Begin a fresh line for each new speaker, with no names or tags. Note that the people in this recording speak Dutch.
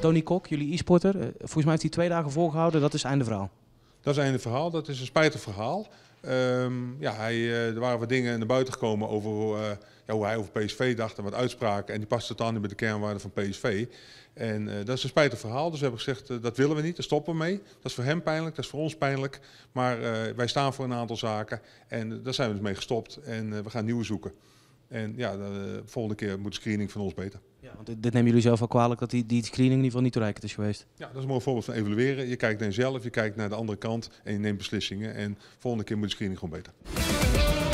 Tony Kok, jullie e-sporter, eh, volgens mij heeft hij twee dagen voorgehouden. Dat is einde verhaal.
Dat is einde verhaal. Dat is een spijtig verhaal. Ehm, ja, hij, eh, er waren wat dingen naar buiten gekomen over eh, ja, hoe hij over PSV dacht en wat uitspraken. En die paste totaal niet bij de kernwaarden van PSV. En dat is een spijtig verhaal. Dus we hebben gezegd, dat willen we niet, daar stoppen we mee. Dat is voor hem pijnlijk, dat is voor ons pijnlijk. Maar wij staan voor een aantal zaken en daar zijn we dus mee gestopt. En we gaan nieuwe zoeken. En ja, de eh, volgende keer moet de screening van ons beter. Ja, want
dit, nemen jullie zelf al kwalijk dat die, die screening in ieder geval niet toereikend is geweest.
Ja, dat is een mooi voorbeeld van evalueren. Je kijkt naar jezelf, je kijkt naar de andere kant en je neemt beslissingen. En volgende keer moet de screening gewoon beter.